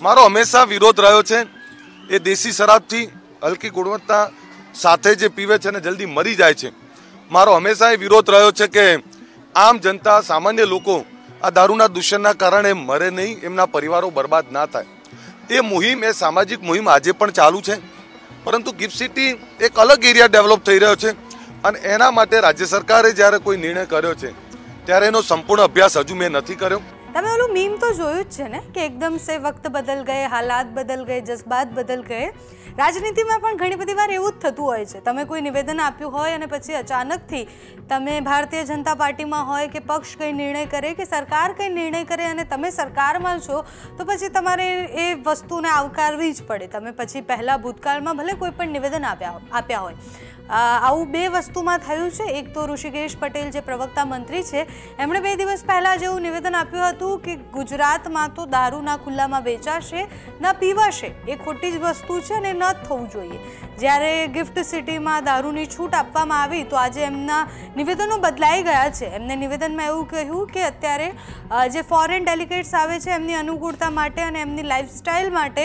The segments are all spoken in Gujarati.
મારો હંમેશા વિરોધ રહ્યો છે એ દેશી શરાબથી હલકી ગુણવત્તા સાથે જે પીવે છે અને જલ્દી મરી જાય છે મારો હંમેશા એ વિરોધ રહ્યો છે કે આમ જનતા સામાન્ય લોકો આ દારૂના દૂષણના કારણે મરે નહીં એમના પરિવારો બરબાદ ના થાય એ મુહિમ એ સામાજિક મુહિમ આજે પણ ચાલુ છે પરંતુ ગિફ્ટ સિટી એક અલગ એરિયા ડેવલપ થઈ રહ્યો છે અને એના માટે રાજ્ય સરકારે જ્યારે કોઈ નિર્ણય કર્યો છે ત્યારે એનો સંપૂર્ણ અભ્યાસ હજુ મેં નથી કર્યો તમે ઓલું મીમ તો જોયું જ છે ને કે એકદમ સે વક્ત બદલ ગયે હાલાત બદલ ગયે જજ્બાત બદલ ગયે રાજનીતિમાં પણ ઘણી બધી વાર એવું જ થતું હોય છે તમે કોઈ નિવેદન આપ્યું હોય અને પછી અચાનકથી તમે ભારતીય જનતા પાર્ટીમાં હોય કે પક્ષ કંઈ નિર્ણય કરે કે સરકાર કંઈ નિર્ણય કરે અને તમે સરકારમાં છો તો પછી તમારે એ વસ્તુને આવકારવી જ પડે તમે પછી પહેલાં ભૂતકાળમાં ભલે કોઈ પણ નિવેદન આપ્યા આપ્યા હોય આવું બે વસ્તુમાં થયું છે એક તો ઋષિકેશ પટેલ જે પ્રવક્તા મંત્રી છે એમણે બે દિવસ પહેલાં જેવું નિવેદન આપ્યું હતું હતું કે ગુજરાતમાં તો દારૂના ખુલ્લામાં વેચાશે ના પીવાશે એ ખોટી જ વસ્તુ છે ને ન થવું જોઈએ જ્યારે ગિફ્ટ સિટીમાં દારૂની છૂટ આપવામાં આવી તો આજે એમના નિવેદનો બદલાઈ ગયા છે એમને નિવેદનમાં એવું કહ્યું કે અત્યારે જે ફોરેન ડેલિગેટ્સ આવે છે એમની અનુકૂળતા માટે અને એમની લાઇફસ્ટાઇલ માટે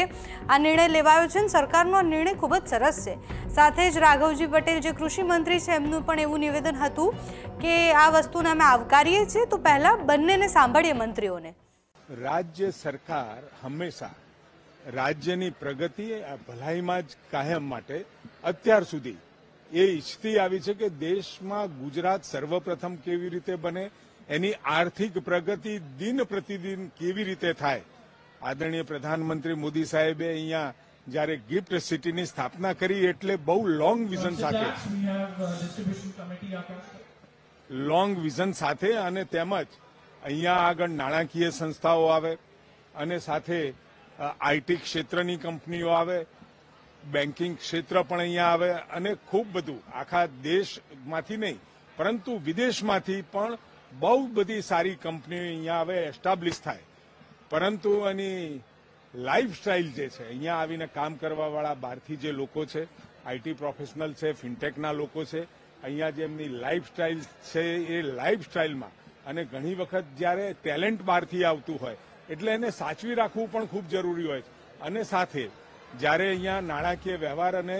આ નિર્ણય લેવાયો છે અને સરકારનો નિર્ણય ખૂબ જ સરસ છે સાથે જ રાઘવજી પટેલ જે કૃષિ મંત્રી છે એમનું પણ એવું નિવેદન હતું કે આ વસ્તુને અમે આવકારીએ છીએ તો પહેલાં બંનેને સાંભળીએ મંત્રીઓને રાજ્ય સરકાર હંમેશા રાજ્યની પ્રગતિ ભલાઈમાં જ કાયમ માટે અત્યાર સુધી એ ઇચ્છતી આવી છે કે દેશમાં ગુજરાત સર્વપ્રથમ કેવી રીતે બને એની આર્થિક પ્રગતિ દિન પ્રતિદિન કેવી રીતે થાય આદરણીય પ્રધાનમંત્રી મોદી સાહેબે અહીંયા જ્યારે ગિફ્ટ સિટીની સ્થાપના કરી એટલે બહુ લોંગ વિઝન સાથે લોંગ વિઝન uh, સાથે અને તેમજ અહીંયા આગળ નાણાકીય સંસ્થાઓ આવે અને સાથે આઈટી ક્ષેત્રની કંપનીઓ આવે બેન્કિંગ ક્ષેત્ર પણ અહીંયા આવે અને ખૂબ બધું આખા દેશમાંથી નહીં પરંતુ વિદેશમાંથી પણ બહુ બધી સારી કંપનીઓ અહીંયા આવે એસ્ટાબ્લિશ થાય પરંતુ એની લાઇફસ્ટાઇલ જે છે અહીંયા આવીને કામ કરવાવાળા બહારથી જે લોકો છે આઈટી પ્રોફેશનલ છે ફિનટેકના લોકો છે અહીંયા જે એમની લાઇફસ્ટાઇલ છે એ લાઇફસ્ટાઇલમાં અને ઘણી વખત જ્યારે ટેલેન્ટ બહારથી આવતું હોય એટલે એને સાચવી રાખવું પણ ખૂબ જરૂરી હોય છે અને સાથે જ્યારે અહીંયા નાણાકીય વ્યવહાર અને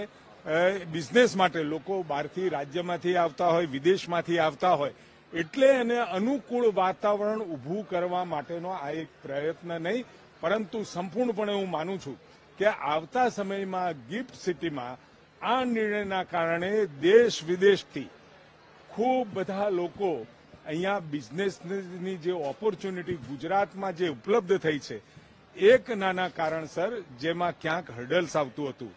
બિઝનેસ માટે લોકો બહારથી રાજ્યમાંથી આવતા હોય વિદેશમાંથી આવતા હોય એટલે એને અનુકૂળ વાતાવરણ ઉભું કરવા માટેનો આ એક પ્રયત્ન નહીં પરંતુ સંપૂર્ણપણે હું માનું છું કે આવતા સમયમાં ગિફ્ટ સિટીમાં આ નિર્ણયના કારણે દેશ વિદેશથી ખૂબ બધા લોકો અહીંયા બિઝનેસની જે ઓપોર્ચ્યુનિટી ગુજરાતમાં જે ઉપલબ્ધ થઈ છે એક નાના કારણસર જેમાં ક્યાંક હર્ડલ્સ આવતું હતું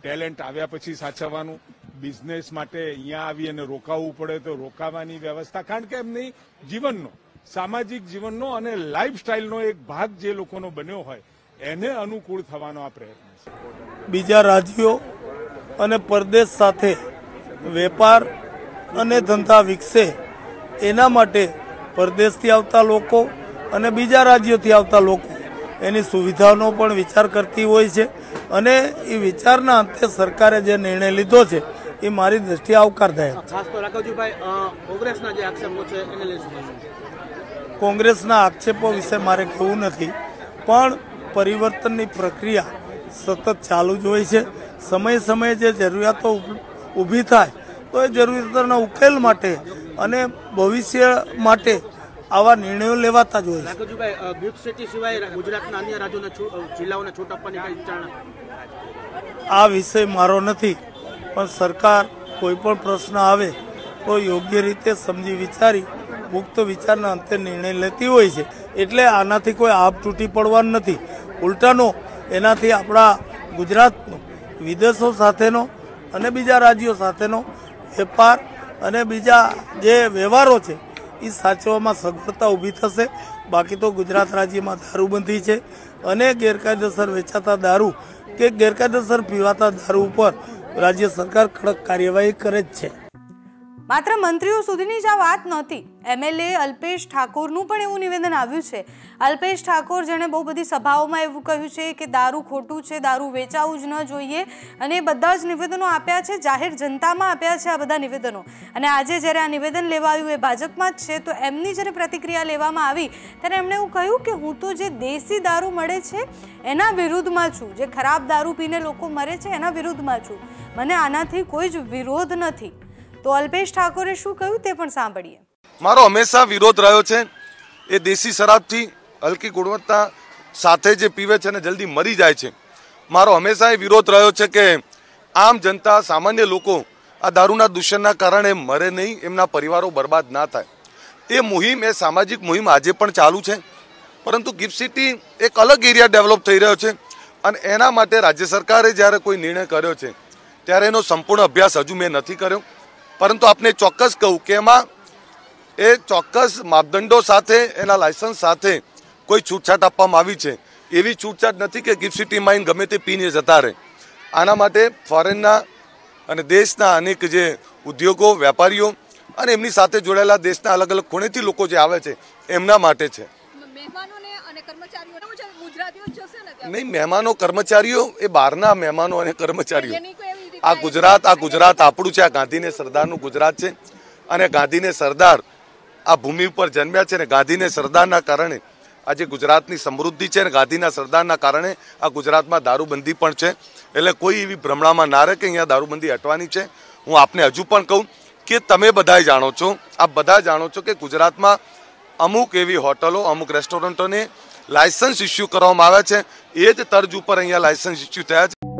ટેલેન્ટ આવ્યા પછી સાચવવાનું બિઝનેસ માટે અહીંયા આવી અને રોકાવવું પડે તો રોકાવાની વ્યવસ્થા કારણ કે એમની જીવનનો સામાજિક જીવનનો અને લાઇફસ્ટાઇલનો એક ભાગ જે લોકોનો બન્યો હોય એને અનુકૂળ થવાનો આ પ્રયત્ન છે બીજા રાજ્યો અને પરદેશ સાથે વેપાર અને ધંધા વિકસે એના માટે પરદેશથી આવતા લોકો અને બીજા રાજ્યોથી આવતા લોકો એની સુવિધાનો પણ વિચાર કરતી હોય છે અને એ વિચારના અંતે સરકારે જે નિર્ણય લીધો છે એ મારી દ્રષ્ટિએ આવકારદાયક ખાસ કોંગ્રેસના આક્ષેપો છે વિશે મારે કહેવું નથી પણ પરિવર્તનની પ્રક્રિયા સતત ચાલુ જ હોય છે સમય સમયે જે જરૂરિયાતો ઊભી થાય તો એ જરૂરિયાતોના ઉકેલ માટે અને ભવિષ્ય માટે આવા નિર્ણયો લેવાતા જ હોય રાઘવજીભાઈ આ વિષય મારો નથી પણ સરકાર કોઈપણ પ્રશ્ન આવે તો યોગ્ય રીતે સમજી વિચારી મુક્ત વિચારના અંતે નિર્ણય લેતી હોય છે એટલે આનાથી કોઈ આપ તૂટી પડવાનું નથી ઉલટાનો એનાથી આપણા ગુજરાતનો વિદેશો સાથેનો અને બીજા રાજ્યો સાથેનો વેપાર અને બીજા જે વ્યવહારો છે એ સાચવામાં સગવડતા ઊભી થશે બાકી તો ગુજરાત રાજ્યમાં દારૂબંધી છે અને ગેરકાયદેસર વેચાતા દારૂ કે ગેરકાયદેસર પીવાતા દારૂ ઉપર રાજ્ય સરકાર કડક કાર્યવાહી કરે જ છે માત્ર મંત્રીઓ સુધીની જ આ વાત નહોતી એમએલએ અલ્પેશ ઠાકોરનું પણ એવું નિવેદન આવ્યું છે અલ્પેશ ઠાકોર જેણે બહુ બધી સભાઓમાં એવું કહ્યું છે કે દારૂ ખોટું છે દારૂ વેચાવું જ ન જોઈએ અને એ બધા જ નિવેદનો આપ્યા છે જાહેર જનતામાં આપ્યા છે આ બધા નિવેદનો અને આજે જ્યારે આ નિવેદન લેવાયું એ ભાજપમાં જ છે તો એમની જ્યારે પ્રતિક્રિયા લેવામાં આવી ત્યારે એમણે એવું કહ્યું કે હું તો જે દેશી દારૂ મળે છે એના વિરુદ્ધમાં છું જે ખરાબ દારૂ પીને લોકો મરે છે એના વિરુદ્ધમાં છું મને આનાથી કોઈ જ વિરોધ નથી તો અલ્પેશ ઠાકોરે શું કહ્યું તે પણ સાંભળીએ મારો હંમેશા વિરોધ રહ્યો છે એ દેશી શરાબથી હલકી ગુણવત્તા સાથે જે પીવે છે અને જલ્દી મરી જાય છે મારો હંમેશા એ વિરોધ રહ્યો છે કે આમ જનતા સામાન્ય લોકો આ દારૂના દૂષણના કારણે મરે નહીં એમના પરિવારો બરબાદ ના થાય એ મુહિમ એ સામાજિક મુહિમ આજે પણ ચાલુ છે પરંતુ ગિફ્ટ સિટી એક અલગ એરિયા ડેવલપ થઈ રહ્યો છે અને એના માટે રાજ્ય સરકારે જ્યારે કોઈ નિર્ણય કર્યો છે ત્યારે એનો સંપૂર્ણ અભ્યાસ હજુ મેં નથી કર્યો પરંતુ આપને ચોક્કસ કહું કે એમાં એ ચોક્કસ માપદંડો સાથે એના લાયસન્સ સાથે કોઈ છૂટછાટ આપવામાં આવી છે એવી છૂટછાટ નથી કે ગિફ્ટ સિટી માઇન ગમે તે પીને જતા રહે આના માટે ફોરેનના અને દેશના અનેક જે ઉદ્યોગો વેપારીઓ અને એમની સાથે જોડાયેલા દેશના અલગ અલગ ખૂણેથી લોકો જે આવે છે એમના માટે છે નહીં મહેમાનો કર્મચારીઓ એ બહારના મહેમાનો અને કર્મચારીઓ આ ગુજરાત આ ગુજરાત આપણું છે આ ગાંધીને સરદારનું ગુજરાત છે અને ગાંધીને સરદાર આ ભૂમિ ઉપર જન્મ્યા છે અને ગાંધીને સરદારના કારણે આજે ગુજરાતની સમૃદ્ધિ છે અને ગાંધીના સરદારના કારણે આ ગુજરાતમાં દારૂબંધી પણ છે એટલે કોઈ એવી ભ્રમણામાં ના રહે કે અહીંયા દારૂબંધી હટવાની છે હું આપને હજુ પણ કહું કે તમે બધાએ જાણો છો આપ બધા જાણો છો કે ગુજરાતમાં અમુક એવી હોટલો અમુક રેસ્ટોરન્ટોને લાયસન્સ ઇસ્યુ કરવામાં આવ્યા છે એ જ તરજ ઉપર અહીંયા લાયસન્સ ઇસ્યુ થયા છે